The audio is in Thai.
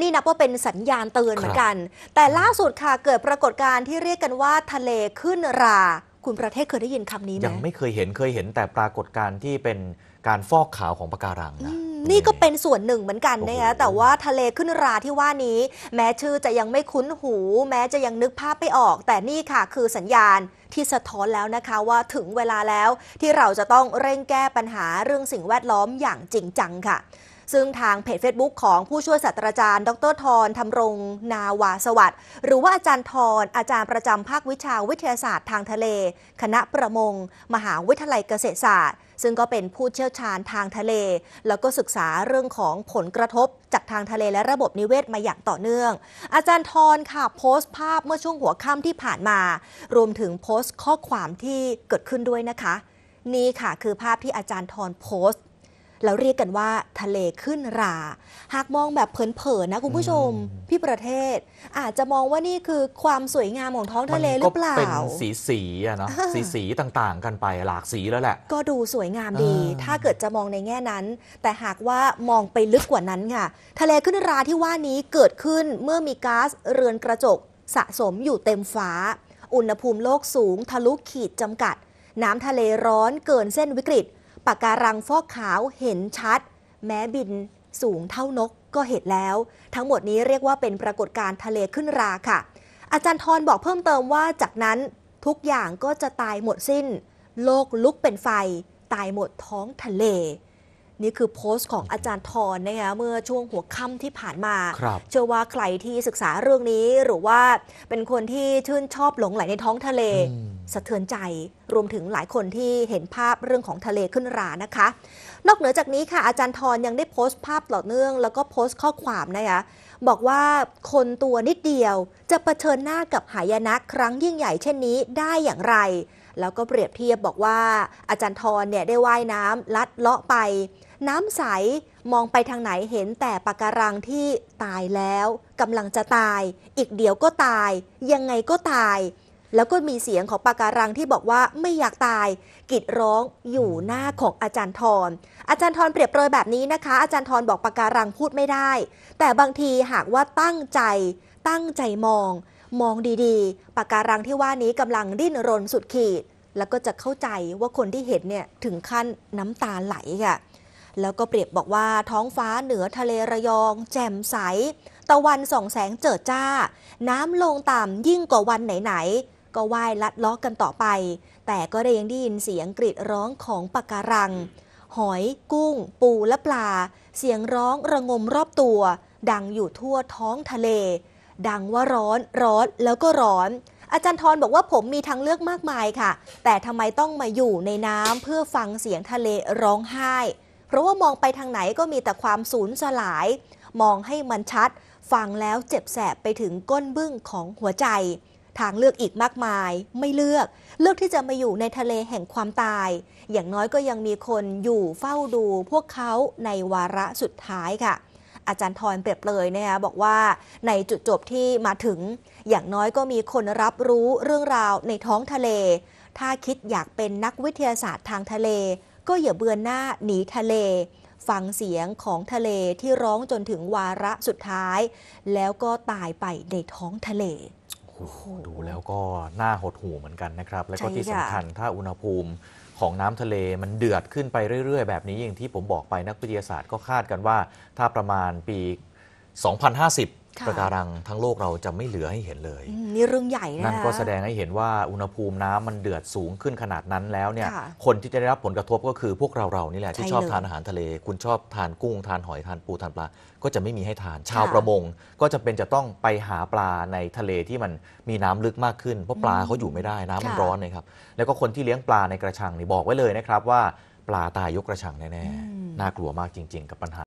นี่นับว่าเป็นสัญญาณเตือนเหมือนกัน แต่ล่าสุดค่ะเกิดปรากฏการณ์ที่เรียกกันว่าทะเลขึ้นรา คุณประเทศเคยได้ยินคำนี้ไหมยังไม่เคยเห็นเคยเห็นแต่ปรากฏการณ์ที่เป็นการฟอกขาวของปะการังนะนี่ก็เป็นส่วนหนึ่งเหมือนกันนะคะแต่ว่าทะเลขึ้นราที่ว่านี้ แม้ชื่อจะยังไม่คุ้นหู แม้จะยังนึกภาพไม่ออก แต่นี่ค่ะคือสัญญาณที่สะท้อนแล้วนะคะว่าถึงเวลาแล้วที่เราจะต้องเร่งแก้ปัญหาเรื่องสิ่งแวดล้อมอย่างจริงจังค่ะซึ่งทางเพจ Facebook ของผู้ช่วยศาสตราจารย์ ดรทรธรรมรงนาวาสวัสดิ์ หรือว่าอาจารย์ทร อาจารย์ประจำภาควิชาวิทยาศาสตร์ทางทะเล คณะประมงมหาวิทยาลัยเกษตรศาสตร์ ซึ่งก็เป็นผู้เชี่ยวชาญทางทะเล แล้วก็ศึกษาเรื่องของผลกระทบจากทางทะเลและระบบนิเวศมาอย่างต่อเนื่อง อาจารย์ทรค่ะ โพสต์ ภาพเมื่อช่วงหัวค่ำที่ผ่านมา รวมถึงโพสต์ข้อความที่เกิดขึ้นด้วยนะคะ นี่ค่ะคือภาพที่อาจารย์ทรโพสต์แล้วเรียกกันว่าทะเลขึ้นรา หากมองแบบเผินๆ นะคุณผู้ชมพี่ประเทศ อาจจะมองว่านี่คือความสวยงามของท้องทะเลหรือเปล่าเป็นสีสีอะเนาะสีสีต่างๆ กันไปหลากสีแล้วแหละ ก็ดูสวยงามดี ถ้าเกิดจะมองในแง่นั้น แต่หากว่ามองไปลึกกว่านั้นค่ะทะเลขึ้นราที่ว่านี้เกิดขึ้นเมื่อมีก๊าซเรือนกระจกสะสมอยู่เต็มฟ้า อุณหภูมิโลกสูง ทะลุขีดจำกัด น้ำทะเลร้อนเกินเส้นวิกฤตปะการังฟอกขาวเห็นชัด แม้บิน สูงเท่านกก็เห็นแล้ว ทั้งหมดนี้เรียกว่าเป็นปรากฏการณ์ทะเลขึ้นราค่ะ อาจารย์ทรบอกเพิ่มเติมว่าจากนั้นทุกอย่างก็จะตายหมดสิ้น โลกลุกเป็นไฟ ตายหมดท้องทะเล นี่คือโพสต์ของอาจารย์ทรนะคะ เมื่อช่วงหัวค่ำที่ผ่านมา เชื่อว่าใครที่ศึกษาเรื่องนี้หรือว่าเป็นคนที่ชื่นชอบหลงไหลในท้องทะเลสะเทือนใจรวมถึงหลายคนที่เห็นภาพเรื่องของทะเลขึ้นรานะคะ นอกเหนือจากนี้ค่ะ อาจารย์ทรยังได้โพสต์ภาพต่อเนื่อง แล้วก็โพสต์ข้อความนะคะบอกว่าคนตัวนิดเดียวจะะเผชิญหน้ากับหายนะครั้งยิ่งใหญ่เช่นนี้ได้อย่างไรแล้วก็เปรียบเทียบบอกว่าอาจารย์ทรเนี่ยได้ว่ายน้ำลัดเลาะไป น้ำใสมองไปทางไหนเห็นแต่ปะการังที่ตายแล้วกำลังจะตาย อีกเดี๋ยวก็ตาย ยังไงก็ตายแล้วก็มีเสียงของปาการังที่บอกว่าไม่อยากตาย กิดร้องอยู่หน้าของอาจารย์ทรออาจารย์ทรเปรียบเปรยแบบนี้นะคะ อาจารย์ทรบอกปาการังพูดไม่ได้ แต่บางทีหากว่าตั้งใจ ตั้งใจมอง มองดีๆปาการังที่ว่านี้กำลังดิ้นรนสุดขีด แล้วก็จะเข้าใจว่าคนที่เห็นเนี่ยถึงขั้นน้ำตาไหลค่ะแล้วก็เปรียบบอกว่าท้องฟ้าเหนือทะเลระยอง แจ่มใส ตะวันส่องแสงเจิดจ้า น้ำลงต่ำยิ่งกว่าวันไหนๆก็ว่ายลัดล้อกกันต่อไป แต่ก็ได้ยังได้ยินเสียงกรีดร้องของปะการัง หอย กุ้ง ปู และปลา เสียงร้องระงมรอบตัว ดังอยู่ทั่วท้องทะเล ดังว่าร้อน ร้อน แล้วก็ร้อน อาจารย์ทรบอกว่าผมมีทางเลือกมากมายค่ะ แต่ทำไมต้องมาอยู่ในน้ำเพื่อฟังเสียงทะเลร้องไห้ เพราะว่ามองไปทางไหนก็มีแต่ความสูญสลาย มองให้มันชัด ฟังแล้วเจ็บแสบไปถึงก้นบึ้งของหัวใจทางเลือกอีกมากมายไม่เลือกเลือกที่จะมาอยู่ในทะเลแห่งความตาย อย่างน้อยก็ยังมีคนอยู่เฝ้าดูพวกเขาในวาระสุดท้ายค่ะ อาจารย์ทอนเปรียบเลยนะคะบอกว่าในจุดจบที่มาถึง อย่างน้อยก็มีคนรับรู้เรื่องราวในท้องทะเล ถ้าคิดอยากเป็นนักวิทยาศาสตร์ทางทะเล ก็อย่าเบือนหน้าหนีทะเล ฟังเสียงของทะเลที่ร้องจนถึงวาระสุดท้าย แล้วก็ตายไปในท้องทะเลดูแล้วก็น่าหดหู่เหมือนกันนะครับ และก็ที่สำคัญถ้าอุณหภูมิของน้ำทะเลมันเดือดขึ้นไปเรื่อยๆ แบบนี้อย่างที่ผมบอกไปนักวิทยาศาสตร์ก็คาดกันว่า ถ้าประมาณปี 2050ปะการังทั้งโลกเราจะไม่เหลือให้เห็นเลย นี่เรื่องใหญ่นะนั่นก็แสดงให้เห็นว่า อุณหภูมิน้ำมันเดือดสูงขึ้นขนาดนั้นแล้วเนี่ยคนที่จะได้รับผลกระทบก็คือพวกเราเรานี่แหละ ที่ชอบทานอาหารทะเล คุณชอบทานกุ้งทานหอยทานปูทานปลา ก็จะไม่มีให้ทานชาวประมงก็จะเป็นจะต้องไปหาปลาในทะเลที่มันมีน้ำลึกมากขึ้นเพราะปลาเขาอยู่ไม่ได้น้ำมันร้อนนะครับแล้วก็คนที่เลี้ยงปลาในกระชังนี่บอกไว้เลยนะครับ ว่าปลาตายยกกระชังแน่ๆน่ากลัวมากจริงๆ กับปัญหา